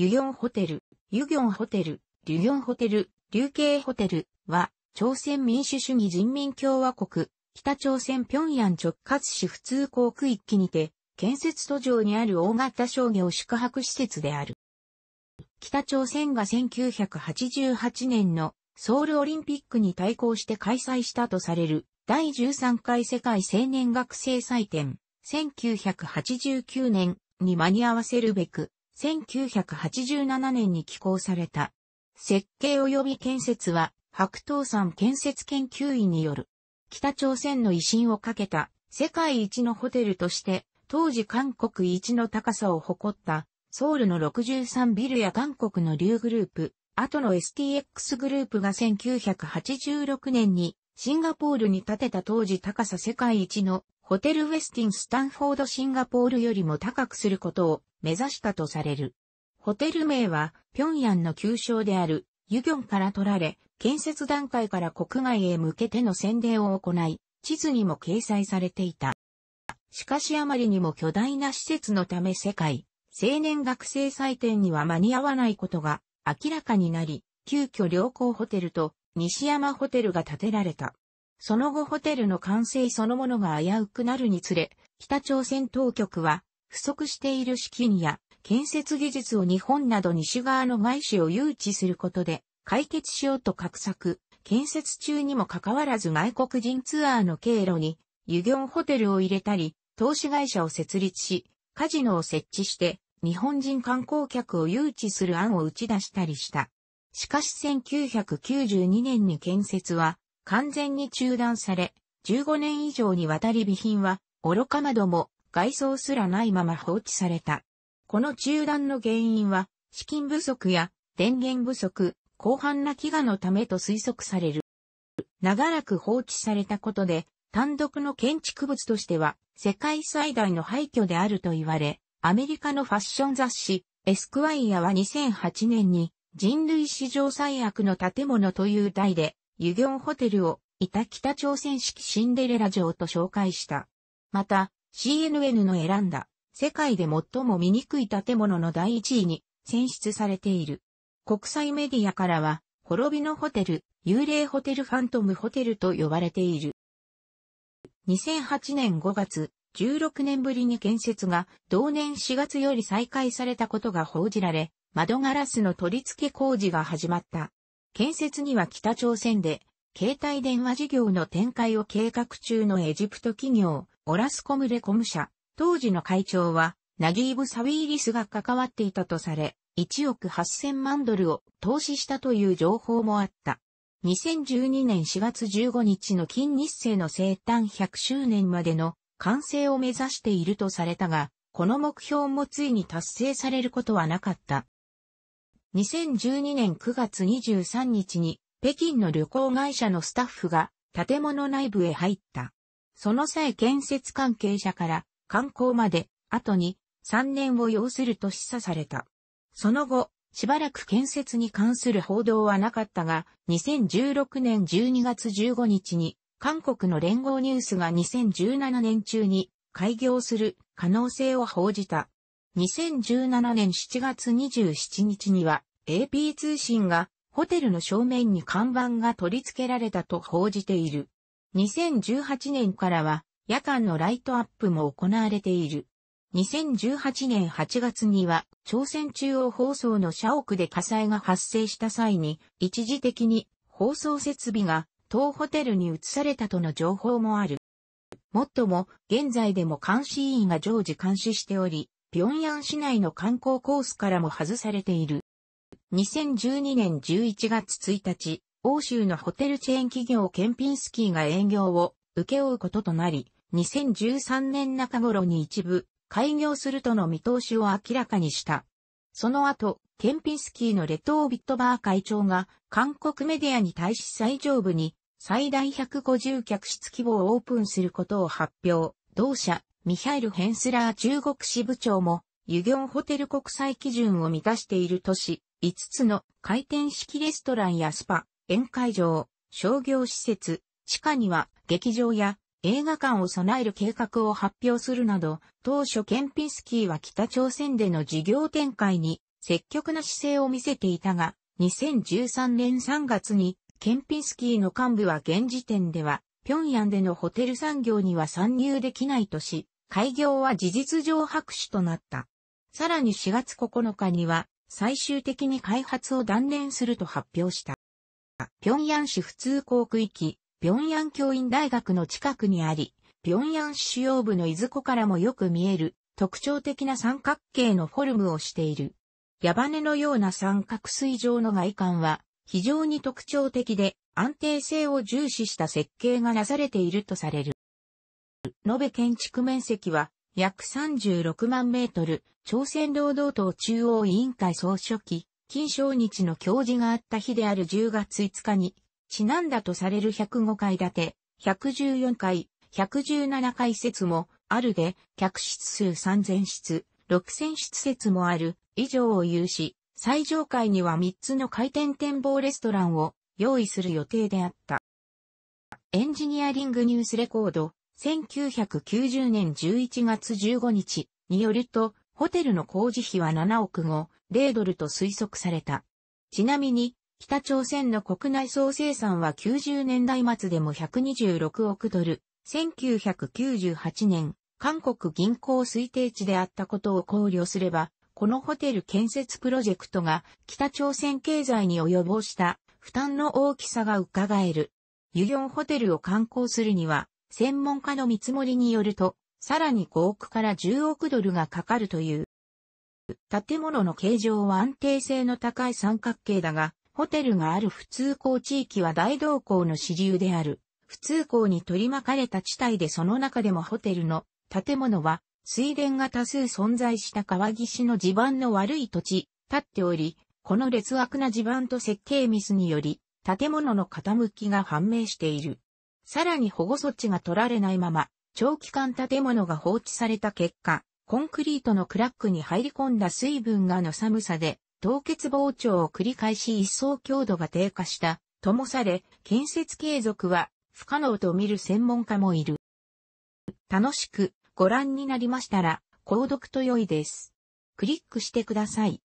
ユギョンホテル、ユギョンホテル、リュギョンホテル、琉慶ホテルは、朝鮮民主主義人民共和国、北朝鮮平壌直轄市普通航空域にて、建設途上にある大型商業宿泊施設である。北朝鮮が1988年のソウルオリンピックに対抗して開催したとされる第13回世界青年学生祭典1989年に間に合わせるべく1987年に寄稿された。設計及び建設は、白頭山建設研究員による、北朝鮮の威信をかけた世界一のホテルとして、当時韓国一の高さを誇ったソウルの63ビルや韓国のリュグループ、後の STX グループが1986年にシンガポールに建てた当時高さ世界一のホテルウェスティン・スタンフォード・シンガポールよりも高くすることを目指したとされる。ホテル名は、平壌の旧称である、ユギョンから取られ、建設段階から国外へ向けての宣伝を行い、地図にも掲載されていた。しかしあまりにも巨大な施設のため世界、青年学生祭典には間に合わないことが明らかになり、急遽良好ホテルと西山ホテルが建てられた。その後ホテルの完成そのものが危うくなるにつれ、北朝鮮当局は、不足している資金や建設技術を日本など西側の外資を誘致することで解決しようと画策、建設中にもかかわらず外国人ツアーの経路にユギョンホテルを入れたり、投資会社を設立し、カジノを設置して日本人観光客を誘致する案を打ち出したりした。しかし1992年に建設は完全に中断され、15年以上にわたり備品は、愚かなども、外装すらないまま放置された。この中断の原因は、資金不足や電源不足、広範な飢餓のためと推測される。長らく放置されたことで、単独の建築物としては、世界最大の廃墟であると言われ、アメリカのファッション雑誌、エスクワイアは2008年に、人類史上最悪の建物という題で、ユギョンホテルを、いた北朝鮮式シンデレラ城と紹介した。また、CNN の選んだ、世界で最も醜い建物の第一位に選出されている。国際メディアからは、滅びのホテル、幽霊ホテルファントムホテルと呼ばれている。2008年5月、16年ぶりに建設が同年4月より再開されたことが報じられ、窓ガラスの取り付け工事が始まった。建設には北朝鮮で、携帯電話事業の展開を計画中のエジプト企業、オラスコムレコム社、当時の会長は、ナギーブ・サウィーリスが関わっていたとされ、1億8000万ドルを投資したという情報もあった。2012年4月15日の金日成の生誕100周年までの完成を目指しているとされたが、この目標もついに達成されることはなかった。2012年9月23日に北京の旅行会社のスタッフが建物内部へ入った。その際建設関係者から観光まで後に3年を要すると示唆された。その後、しばらく建設に関する報道はなかったが、2016年12月15日に、韓国の連合ニュースが2017年中に開業する可能性を報じた。2017年7月27日には AP 通信がホテルの正面に看板が取り付けられたと報じている。2018年からは夜間のライトアップも行われている。2018年8月には朝鮮中央放送の社屋で火災が発生した際に一時的に放送設備が当ホテルに移されたとの情報もある。もっとも現在でも監視員が常時監視しており、平壌市内の観光コースからも外されている。2012年11月1日、欧州のホテルチェーン企業ケンピンスキーが営業を受け負うこととなり、2013年中頃に一部開業するとの見通しを明らかにした。その後、ケンピンスキーのレトービットバー会長が韓国メディアに対し最上部に最大150客室規模をオープンすることを発表。同社ミハイル・ヘンスラー中国支部長も、ユギョンホテル国際基準を満たしている都市、5つの回転式レストランやスパ、宴会場、商業施設、地下には劇場や映画館を備える計画を発表するなど、当初ケンピスキーは北朝鮮での事業展開に積極な姿勢を見せていたが、2013年3月にケンピスキーの幹部は現時点では、平壌でのホテル産業には参入できないとし、開業は事実上白紙となった。さらに4月9日には、最終的に開発を断念すると発表した。平壌市普通航空域、平壌教員大学の近くにあり、平壌市主要部のいずこからもよく見える特徴的な三角形のフォルムをしている。矢羽のような三角錐状の外観は非常に特徴的で安定性を重視した設計がなされているとされる。延べ建築面積は約36万メートル、朝鮮労働党中央委員会総書記、金正日の教示があった日である10月5日に、ちなんだとされる105階建て、114階、117階説もあるで、客室数3000室、6000室説もある、以上を有し、最上階には3つの回転展望レストランを用意する予定であった。エンジニアリングニュースレコード、1990年11月15日によると、ホテルの工事費は7億5、0ドルと推測された。ちなみに、北朝鮮の国内総生産は90年代末でも126億ドル、1998年、韓国銀行推定値であったことを考慮すれば、このホテル建設プロジェクトが北朝鮮経済に及ぼした負担の大きさが伺える。ユヨンホテルを観光するには専門家の見積もりによると、さらに5億から10億ドルがかかるという。建物の形状は安定性の高い三角形だが、ホテルがある普通港地域は大動港の支流である。普通港に取り巻かれた地帯でその中でもホテルの建物は水田が多数存在した川岸の地盤の悪い土地、立っており、この劣悪な地盤と設計ミスにより建物の傾きが判明している。さらに保護措置が取られないまま、長期間建物が放置された結果、コンクリートのクラックに入り込んだ水分がの寒さで、凍結膨張を繰り返し一層強度が低下した、ともされ、建設継続は不可能と見る専門家もいる。楽しくご覧になりましたら、購読と良いです。クリックしてください。